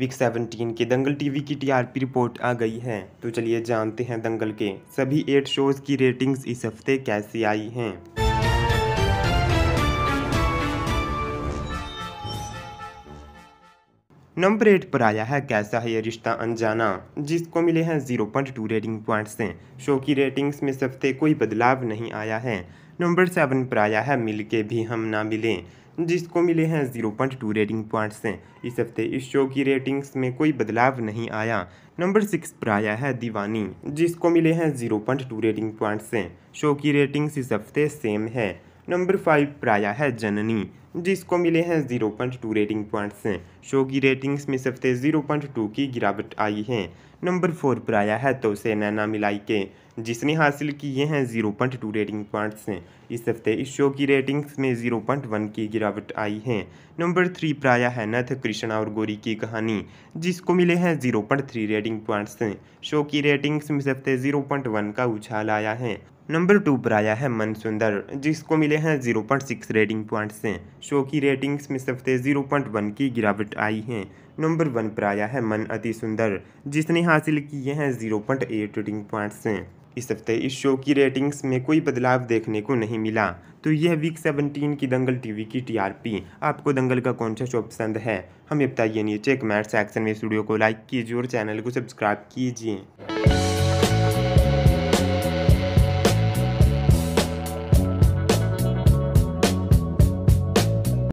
week 17 के Dangal TV की TRP report आ गई है तो चलिए जानते हैं दंगल के सभी एट शोज की रेटिंग्स इस हफ्ते कैसी आई हैं नंबर एट पर आया है कैसा है ये रिश्ता अनजाना जिसको मिले हैं zero point two rating point से शो की रेटिंग्स में सफ्ते कोई बदलाव नहीं आया है नंबर सेवन पर आया है मिलके भी हम ना मिले जिसको मिले हैं टू रेटिंग पॉइंट्स इस हफ्ते इस शो की रेटिंग्स में कोई बदलाव नहीं आया नंबर सिक्स पर आया है दीवानी जिसको मिले हैं टू रेटिंग पॉइंट्स शो की रेटिंग्स इस हफ्ते सेम है नंबर फाइव प्राया है जननी जिसको मिले हैं zero point two rating points show की रेटिंग्स में सबसे जीरो पॉइंट टू की गिरावट आई है नंबर फोर पर आया है तो उसे नैना मिलाई के जिसने हासिल किए हैं zero point two rating points इस हफ्ते इस शो की रेटिंग्स में जीरो पॉइंट वन की गिरावट आई है नंबर थ्री पर आया है नथ कृष्णा और गोरी की कहानी जिसको मिले हैं zero point three rating points show की रेटिंग्स में सबसे जीरो पॉइंट वन का उछाल आया है नंबर टू पर आया है मन सुंदर जिसको मिले हैं zero point six rating point से शो की रेटिंग्स में सबसे जीरो पॉइंट वन की गिरावट आई है नंबर वन पर आया है मन अति सुंदर जिसने हासिल किए हैं zero point eight rating point से इस हफ्ते इस शो की रेटिंग्स में कोई बदलाव देखने को नहीं मिला तो यह वीक 17 की दंगल टीवी की टीआरपी आपको दंगल का कौन सा शो पसंद है हमें बताइए नीचे कमेंट सेक्शन में स्टूडियो को लाइक कीजिए और चैनल को सब्सक्राइब कीजिए